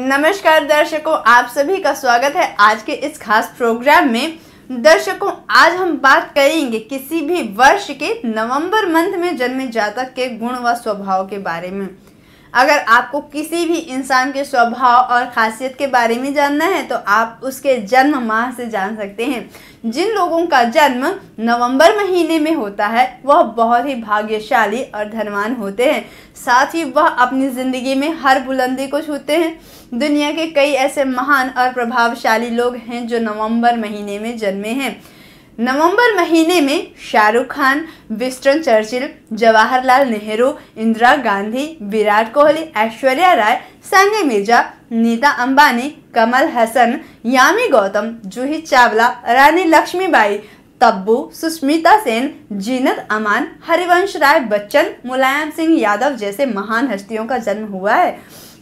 नमस्कार दर्शकों आप सभी का स्वागत है आज के इस खास प्रोग्राम में दर्शकों आज हम बात करेंगे किसी भी वर्ष के नवंबर मंथ में जन्मे जातक के गुण व स्वभाव के बारे में अगर आपको किसी भी इंसान के स्वभाव और खासियत के बारे में जानना है तो आप उसके जन्म माह से जान सकते हैं जिन लोगों का जन्म नवंबर महीने में होता है वह बहुत ही भाग्यशाली और धनवान होते हैं साथ ही वह अपनी ज़िंदगी में हर बुलंदी को छूते हैं दुनिया के कई ऐसे महान और प्रभावशाली लोग हैं जो नवंबर महीने में जन्मे हैं नवंबर महीने में शाहरुख खान विस्टन चर्चिल जवाहरलाल नेहरू इंदिरा गांधी विराट कोहली ऐश्वर्या राय संजय मिर्जा नीता अंबानी कमल हसन यामी गौतम जूही चावला रानी लक्ष्मीबाई तब्बू सुष्मिता सेन जीनत अमान हरिवंश राय बच्चन मुलायम सिंह यादव जैसे महान हस्तियों का जन्म हुआ है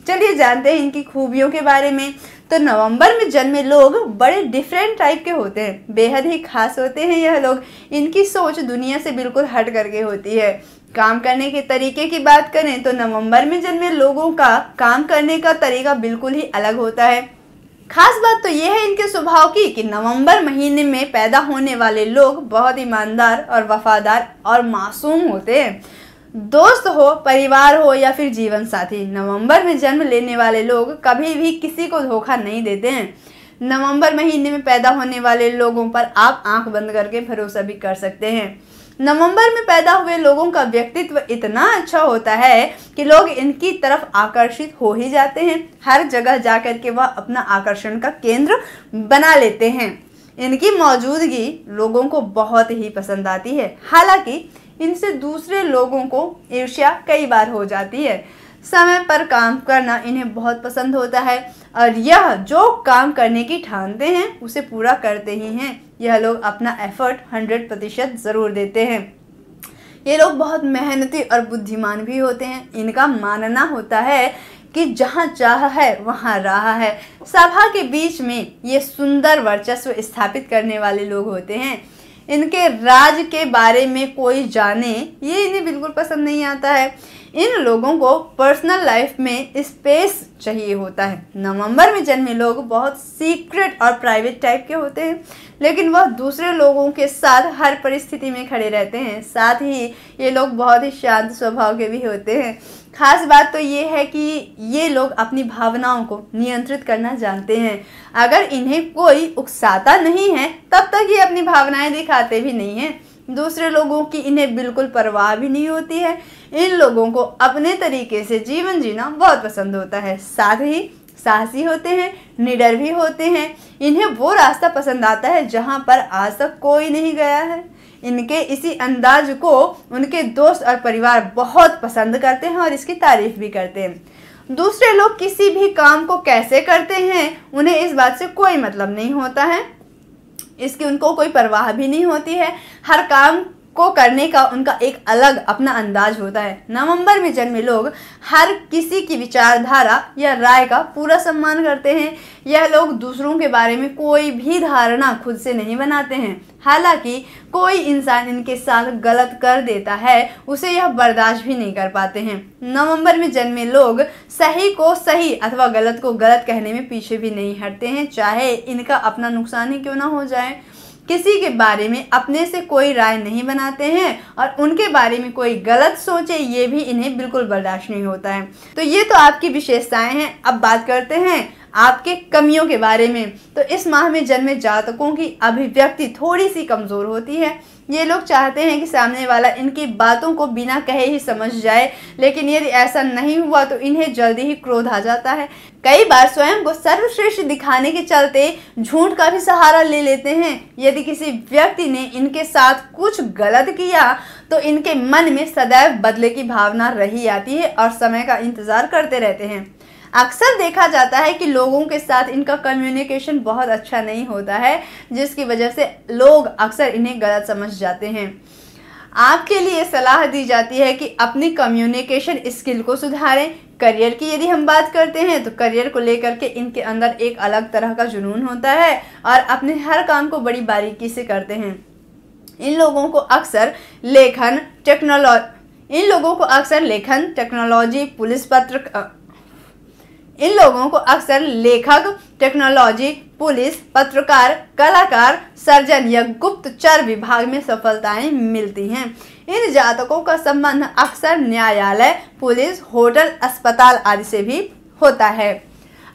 चलिए जानते हैं इनकी खूबियों के बारे में तो नवंबर में जन्मे लोग बड़े डिफरेंट टाइप के होते हैं बेहद ही खास होते हैं यह लोग इनकी सोच दुनिया से बिल्कुल हट करके होती है काम करने के तरीके की बात करें तो नवंबर में जन्मे लोगों का काम करने का तरीका बिल्कुल ही अलग होता है खास बात तो यह है इनके स्वभाव की कि नवंबर महीने में पैदा होने वाले लोग बहुत ईमानदार और वफादार और मासूम होते हैं दोस्त हो परिवार हो या फिर जीवन साथी नवंबर में जन्म लेने वाले लोग कभी भी किसी को धोखा नहीं देते हैं नवंबर महीने में पैदा होने वाले लोगों पर आप आंख बंद करके भरोसा भी कर सकते हैं नवंबर में पैदा हुए लोगों का व्यक्तित्व इतना अच्छा होता है कि लोग इनकी तरफ आकर्षित हो ही जाते हैं हर जगह जाकर के वह अपना आकर्षण का केंद्र बना लेते हैं इनकी मौजूदगी लोगों को बहुत ही पसंद आती है हालांकि इनसे दूसरे लोगों को ईर्ष्या कई बार हो जाती है समय पर काम करना इन्हें बहुत पसंद होता है और यह जो काम करने की ठानते हैं उसे पूरा करते ही हैं यह लोग अपना एफर्ट हंड्रेड प्रतिशत ज़रूर देते हैं ये लोग बहुत मेहनती और बुद्धिमान भी होते हैं इनका मानना होता है कि जहाँ चाह है वहाँ रहा है सभा के बीच में ये सुंदर वर्चस्व स्थापित करने वाले लोग होते हैं इनके राज के बारे में कोई जाने ये इन्हें बिल्कुल पसंद नहीं आता है इन लोगों को पर्सनल लाइफ में स्पेस चाहिए होता है नवंबर में जन्मे लोग बहुत सीक्रेट और प्राइवेट टाइप के होते हैं लेकिन वह दूसरे लोगों के साथ हर परिस्थिति में खड़े रहते हैं साथ ही ये लोग बहुत ही शांत स्वभाव के भी होते हैं खास बात तो ये है कि ये लोग अपनी भावनाओं को नियंत्रित करना जानते हैं अगर इन्हें कोई उकसाता नहीं है तब तक ये अपनी भावनाएं दिखाते भी नहीं हैं दूसरे लोगों की इन्हें बिल्कुल परवाह भी नहीं होती है इन लोगों को अपने तरीके से जीवन जीना बहुत पसंद होता है साथ ही साहसी होते हैं निडर भी होते हैं इन्हें वो रास्ता पसंद आता है जहाँ पर आज तक कोई नहीं गया है इनके इसी अंदाज को उनके दोस्त और परिवार बहुत पसंद करते हैं और इसकी तारीफ भी करते हैं दूसरे लोग किसी भी काम को कैसे करते हैं उन्हें इस बात से कोई मतलब नहीं होता है इसकी उनको कोई परवाह भी नहीं होती है हर काम को करने का उनका एक अलग अपना अंदाज होता है नवंबर में जन्मे लोग हर किसी की विचारधारा या राय का पूरा सम्मान करते हैं यह लोग दूसरों के बारे में कोई भी धारणा खुद से नहीं बनाते हैं हालांकि कोई इंसान इनके साथ गलत कर देता है उसे यह बर्दाश्त भी नहीं कर पाते हैं नवंबर में जन्मे लोग सही को सही अथवा गलत को गलत कहने में पीछे भी नहीं हटते हैं चाहे इनका अपना नुकसान ही क्यों ना हो जाए किसी के बारे में अपने से कोई राय नहीं बनाते हैं और उनके बारे में कोई गलत सोचे ये भी इन्हें बिल्कुल बर्दाश्त नहीं होता है तो ये तो आपकी विशेषताएं हैं अब बात करते हैं आपके कमियों के बारे में तो इस माह में जन्मे जातकों की अभिव्यक्ति थोड़ी सी कमज़ोर होती है ये लोग चाहते हैं कि सामने वाला इनकी बातों को बिना कहे ही समझ जाए लेकिन यदि ऐसा नहीं हुआ तो इन्हें जल्दी ही क्रोध आ जाता है कई बार स्वयं को सर्वश्रेष्ठ दिखाने के चलते झूठ का भी सहारा ले लेते हैं यदि किसी व्यक्ति ने इनके साथ कुछ गलत किया तो इनके मन में सदैव बदले की भावना रही आती है और समय का इंतज़ार करते रहते हैं अक्सर देखा जाता है कि लोगों के साथ इनका कम्युनिकेशन बहुत अच्छा नहीं होता है जिसकी वजह से लोग अक्सर इन्हें गलत समझ जाते हैं आपके लिए सलाह दी जाती है कि अपनी कम्युनिकेशन स्किल को सुधारें करियर की यदि हम बात करते हैं तो करियर को लेकर के इनके अंदर एक अलग तरह का जुनून होता है और अपने हर काम को बड़ी बारीकी से करते हैं इन लोगों को अक्सर लेखन टेक्नोलॉ इन लोगों को अक्सर लेखन टेक्नोलॉजी पुलिस पत्र इन लोगों को अक्सर लेखक टेक्नोलॉजी पुलिस पत्रकार कलाकार सर्जन या गुप्तचर विभाग में सफलताएं मिलती हैं इन जातकों का संबंध अक्सर न्यायालय पुलिस होटल अस्पताल आदि से भी होता है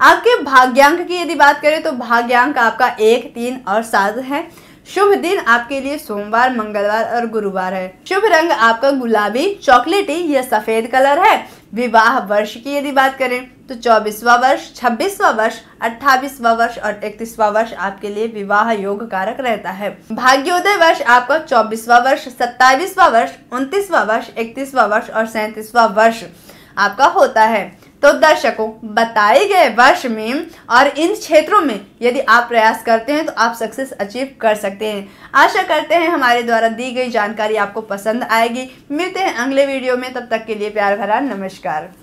आपके भाग्यांक की यदि बात करें तो भाग्यांक आपका एक तीन और सात है शुभ दिन आपके लिए सोमवार मंगलवार और गुरुवार है शुभ रंग आपका गुलाबी चॉकलेटी या सफेद कलर है विवाह वर्ष की यदि बात करें तो चौबीसवा वर्ष छब्बीसवा वर्ष अट्ठाईसवा वर्ष और इकतीसवा वर्ष आपके लिए विवाह योग कारक रहता है भाग्योदय वर्ष आपका चौबीसवा वर्ष सत्ताईसवा वर्ष उन्तीसवा वर्ष इकतीसवा वर्ष और सैतीसवा वर्ष आपका होता है तो दर्शकों बताए गए वर्ष में और इन क्षेत्रों में यदि आप प्रयास करते हैं तो आप सक्सेस अचीव कर सकते हैं आशा करते हैं हमारे द्वारा दी गई जानकारी आपको पसंद आएगी मिलते हैं अगले वीडियो में तब तक के लिए प्यार भरा नमस्कार